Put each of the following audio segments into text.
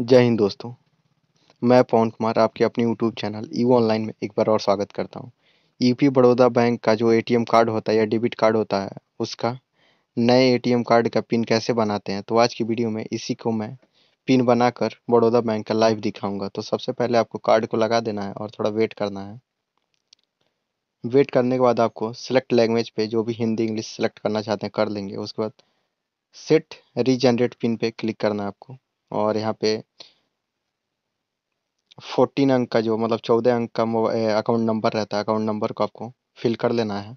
जय हिंद दोस्तों मैं पवन कुमार आपके अपने यूट्यूब चैनल ई ऑनलाइन में एक बार और स्वागत करता हूँ यूपी e बड़ौदा बैंक का जो एटीएम कार्ड होता है या डेबिट कार्ड होता है उसका नए एटीएम कार्ड का पिन कैसे बनाते हैं तो आज की वीडियो में इसी को मैं पिन बनाकर बड़ौदा बैंक का लाइव दिखाऊंगा तो सबसे पहले आपको कार्ड को लगा देना है और थोड़ा वेट करना है वेट करने के बाद आपको सिलेक्ट लैंग्वेज पर जो भी हिंदी इंग्लिश सेलेक्ट करना चाहते हैं कर लेंगे उसके बाद सेट रीजनरेट पिन पर क्लिक करना है आपको और यहाँ पे फोर्टीन अंक का जो मतलब चौदह अंक का अकाउंट नंबर रहता है अकाउंट नंबर को आपको फिल कर लेना है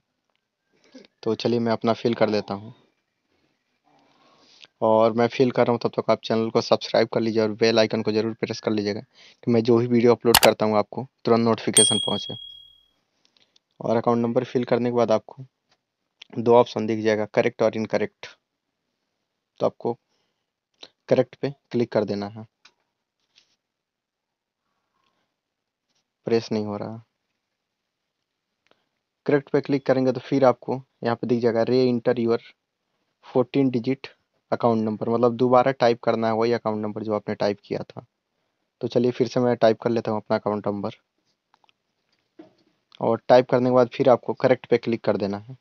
तो चलिए मैं अपना फिल कर लेता हूँ और मैं फिल कर रहा हूँ तब तक तो आप चैनल को सब्सक्राइब कर लीजिए और बेल आइकन को ज़रूर प्रेस कर लीजिएगा कि मैं जो भी वीडियो अपलोड करता हूँ आपको तुरंत नोटिफिकेशन पहुँचे और अकाउंट नंबर फिल करने के बाद आपको दो ऑप्शन दिख जाएगा करेक्ट और इनकरेक्ट तो आपको करेक्ट पे क्लिक कर देना है प्रेस नहीं हो रहा करेक्ट पे क्लिक करेंगे तो फिर आपको यहाँ पे दिख जाएगा re enter your fourteen digit account number मतलब दोबारा टाइप करना है वही अकाउंट नंबर जो आपने टाइप किया था तो चलिए फिर से मैं टाइप कर लेता हूँ अपना अकाउंट नंबर और टाइप करने के बाद फिर आपको करेक्ट पे क्लिक कर देना है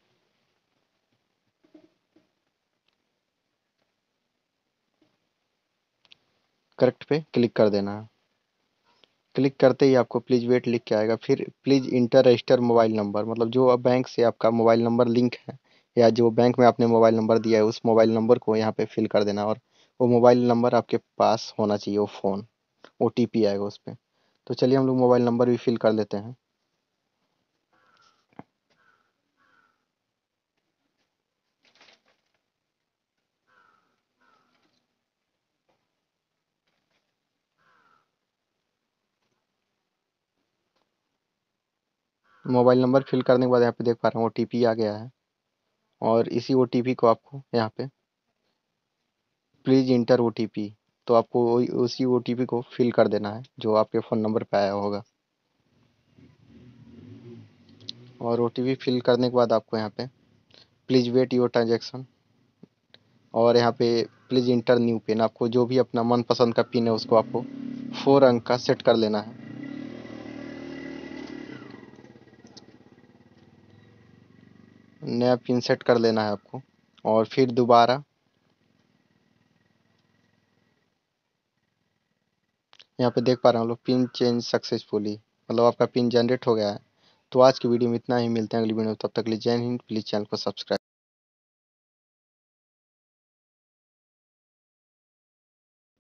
करेक्ट पे क्लिक कर देना है क्लिक करते ही आपको प्लीज़ वेट लिख के आएगा फिर please enter register mobile number मतलब जो बैंक से आपका मोबाइल नंबर लिंक है या जो बैंक में आपने मोबाइल नंबर दिया है उस मोबाइल नंबर को यहाँ पे फिल कर देना और वो मोबाइल नंबर आपके पास होना चाहिए वो फ़ोन ओ आएगा उस पर तो चलिए हम लोग मोबाइल नंबर भी फिल कर लेते हैं मोबाइल नंबर फिल करने के बाद यहाँ पे देख पा रहे हैं ओ आ गया है और इसी ओ को आपको यहाँ पे प्लीज़ इंटर ओ तो आपको उसी ओ को फिल कर देना है जो आपके फ़ोन नंबर पर आया होगा और ओ फिल करने के बाद आपको यहाँ पे प्लीज़ वेट योर ट्रांजेक्शन और यहाँ पे प्लीज़ इंटर न्यू पिन आपको जो भी अपना मनपसंद का पिन है उसको आपको फोर अंक का सेट कर लेना है नया पिन सेट कर लेना है आपको और फिर दोबारा यहाँ पे देख पा रहे हैं लोग पिन चेंज सक्सेसफुली मतलब आपका पिन जनरेट हो गया है तो आज की वीडियो में इतना ही मिलते हैं अगली वीडियो में तब तक लिए जय हिंद प्लीज़ चैनल को सब्सक्राइब